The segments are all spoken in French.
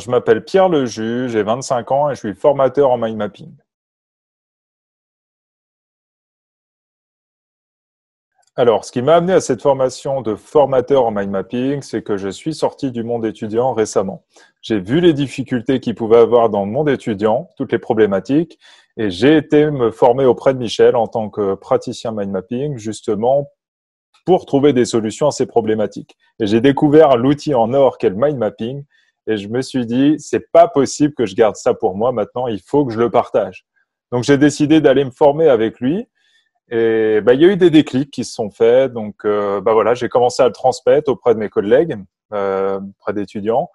Je m'appelle Pierre Leju, j'ai 25 ans et je suis formateur en mind mapping. Alors, ce qui m'a amené à cette formation de formateur en mind mapping, c'est que je suis sorti du monde étudiant récemment. J'ai vu les difficultés qu'il pouvait avoir dans le monde étudiant, toutes les problématiques, et j'ai été me former auprès de Michel en tant que praticien mind mapping, justement pour trouver des solutions à ces problématiques. Et j'ai découvert l'outil en or qu'est le mind mapping, et je me suis dit, c'est pas possible que je garde ça pour moi maintenant, il faut que je le partage. Donc j'ai décidé d'aller me former avec lui. Et bah, il y a eu des déclics qui se sont faits. Donc euh, bah, voilà, j'ai commencé à le transmettre auprès de mes collègues, euh, auprès d'étudiants,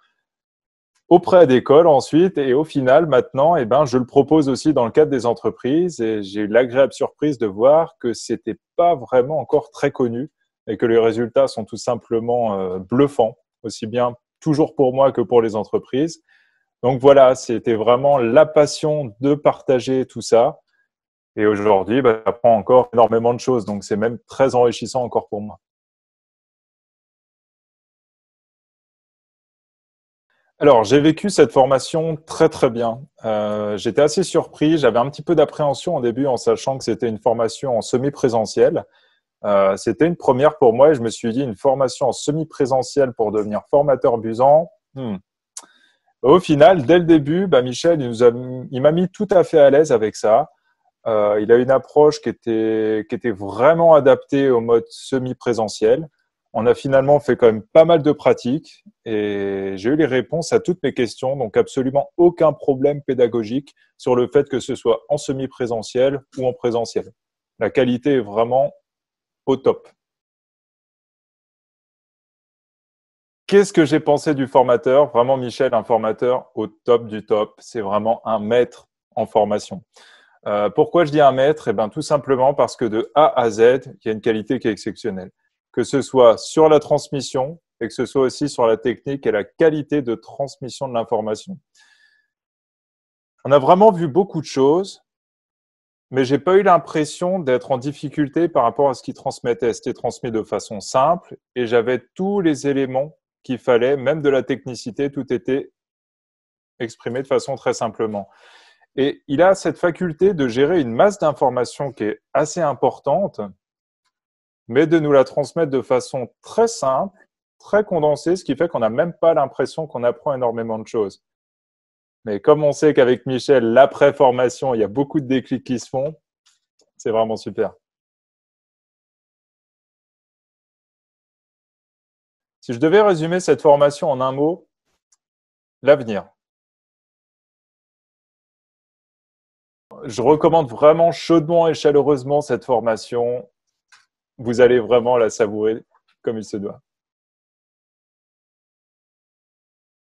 auprès d'écoles ensuite. Et au final, maintenant, et eh ben, je le propose aussi dans le cadre des entreprises. Et j'ai eu l'agréable surprise de voir que c'était pas vraiment encore très connu et que les résultats sont tout simplement euh, bluffants, aussi bien toujours pour moi que pour les entreprises. Donc voilà, c'était vraiment la passion de partager tout ça. Et aujourd'hui, bah, j'apprends encore énormément de choses. Donc c'est même très enrichissant encore pour moi. Alors j'ai vécu cette formation très très bien. Euh, j'étais assez surpris. J'avais un petit peu d'appréhension au début en sachant que c'était une formation en semi-présentiel. Euh, c'était une première pour moi et je me suis dit une formation en semi-présentiel pour devenir formateur busant. Hmm. Au final, dès le début, bah, Michel, il, m'a mis tout à fait à l'aise avec ça. Euh, il a une approche qui était, qui était vraiment adaptée au mode semi-présentiel. On a finalement fait quand même pas mal de pratiques et j'ai eu les réponses à toutes mes questions, donc absolument aucun problème pédagogique sur le fait que ce soit en semi-présentiel ou en présentiel. La qualité est vraiment au top. Qu'est-ce que j'ai pensé du formateur Vraiment, Michel, un formateur au top du top. C'est vraiment un maître en formation. Euh, pourquoi je dis un maître Eh bien, tout simplement parce que de A à Z, il y a une qualité qui est exceptionnelle. Que ce soit sur la transmission et que ce soit aussi sur la technique et la qualité de transmission de l'information. On a vraiment vu beaucoup de choses mais j'ai pas eu l'impression d'être en difficulté par rapport à ce qu'il transmettait. C'était transmis de façon simple et j'avais tous les éléments qu'il fallait, même de la technicité, tout était exprimé de façon très simplement. Et il a cette faculté de gérer une masse d'informations qui est assez importante, mais de nous la transmettre de façon très simple, très condensée, ce qui fait qu'on n'a même pas l'impression qu'on apprend énormément de choses. Mais comme on sait qu'avec Michel, l'après-formation, il y a beaucoup de déclics qui se font, c'est vraiment super. Si je devais résumer cette formation en un mot, l'avenir. Je recommande vraiment chaudement et chaleureusement cette formation. Vous allez vraiment la savourer comme il se doit.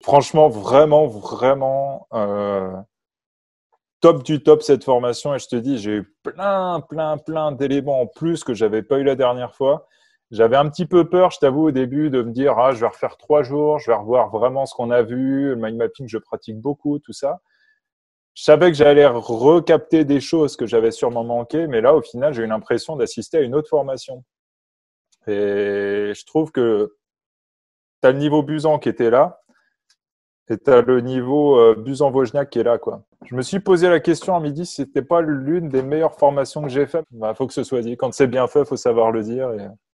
franchement, vraiment, vraiment euh, top du top cette formation. Et je te dis, j'ai eu plein, plein, plein d'éléments en plus que j'avais pas eu la dernière fois. J'avais un petit peu peur, je t'avoue, au début, de me dire, ah, je vais refaire trois jours, je vais revoir vraiment ce qu'on a vu, le mind mapping, je pratique beaucoup, tout ça. Je savais que j'allais recapter des choses que j'avais sûrement manquées, mais là, au final, j'ai eu l'impression d'assister à une autre formation. Et je trouve que tu as le niveau Busan qui était là, et t'as le niveau euh, Buzan qui est là. Quoi. Je me suis posé la question à midi si c'était pas l'une des meilleures formations que j'ai faites. Il bah, faut que ce soit dit. Quand c'est bien fait, il faut savoir le dire. Et...